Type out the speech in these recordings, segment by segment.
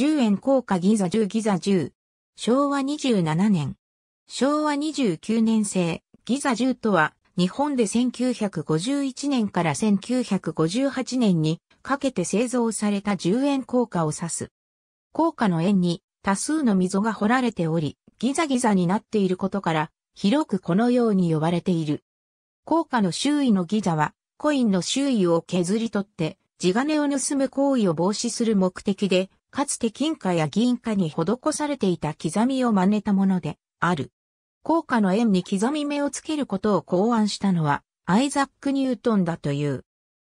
10円硬貨ギザ10ギザ10。昭和27年。昭和29年製、ギザ10とは、日本で1951年から1958年にかけて製造された10円硬貨を指す。硬貨の円に多数の溝が掘られており、ギザギザになっていることから、広くこのように呼ばれている。硬貨の周囲のギザは、コインの周囲を削り取って、地金を盗む行為を防止する目的でかつて金貨や銀貨に施されていた刻みを真似たものである。硬貨の円に刻み目をつけることを考案したのはアイザック・ニュートンだという。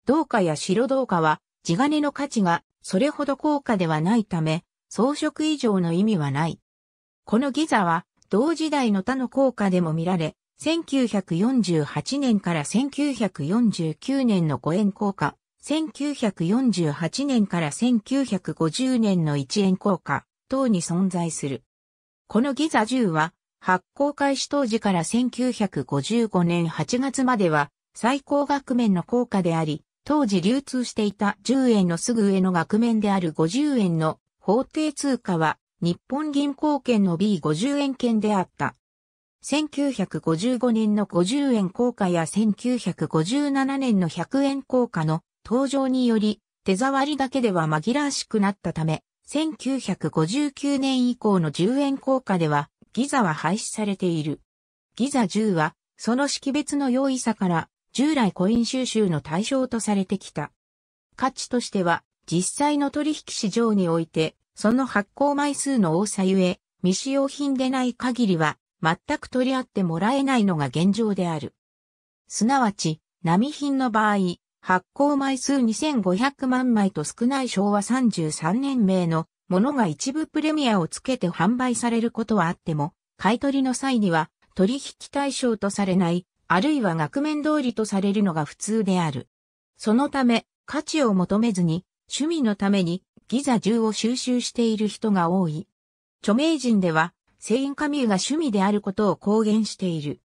銅貨や白銅貨は地金の価値がそれほど硬貨ではないため、装飾以上の意味はない。このギザは同時代の他の硬貨でも見られ、1948年から1949年の5円硬貨、1948年から1950年の1円硬貨等に存在する。このギザ10は発行開始当時から1955年8月までは最高額面の硬貨であり、当時流通していた10円のすぐ上の額面である50円の法定通貨は日本銀行券の B50 円券であった。1955年の50円硬貨や1957年の100円硬貨の登場により、手触りだけでは紛らわしくなったため、1959年以降の10円硬貨では、ギザは廃止されている。ギザ10は、その識別の容易さから、従来コイン収集の対象とされてきた。価値としては、実際の取引市場において、その発行枚数の多さゆえ、未使用品でない限りは、全く取り合ってもらえないのが現状である。すなわち、波品の場合、発行枚数2500万枚と少ない昭和33年名のものが一部プレミアをつけて販売されることはあっても、買取の際には取引対象とされない、あるいは額面通りとされるのが普通である。そのため、価値を求めずに、趣味のためにギザ銃を収集している人が多い。著名人では、セインカミューが趣味であることを公言している。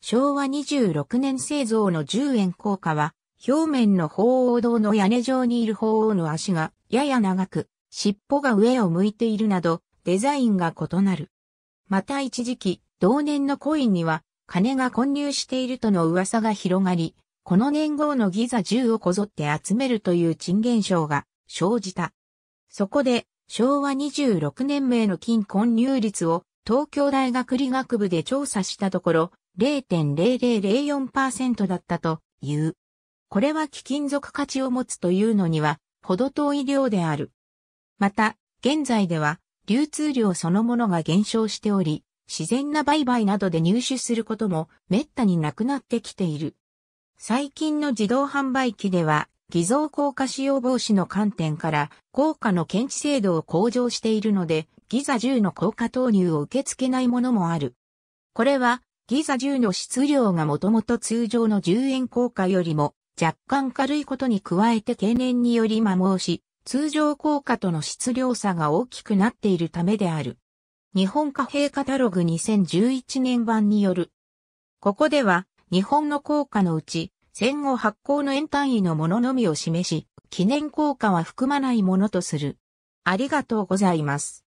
昭和26年製造の10円硬貨は、表面の鳳凰堂の屋根上にいる鳳凰の足がやや長く、尻尾が上を向いているなど、デザインが異なる。また一時期、同年のコインには、金が混入しているとの噂が広がり、この年号のギザ10をこぞって集めるという陳現象が生じた。そこで、昭和26年名の金混入率を東京大学理学部で調査したところ、0.0004%だったという。これは貴金属価値を持つというのには、ほど遠い量である。また、現在では、流通量そのものが減少しており、自然な売買などで入手することも滅多になくなってきている。最近の自動販売機では、偽造硬化使用防止の観点から、硬化の検知精度を向上しているので、ギザ10の硬化投入を受け付けないものもある。これは、ギザ10の質量がもともと通常の10円硬貨よりも若干軽いことに加えて経年により摩耗し、通常効果との質量差が大きくなっているためである。日本貨幣カタログ2011年版による。ここでは、日本の効果のうち、戦後発行の円単位のもののみを示し、記念効果は含まないものとする。ありがとうございます。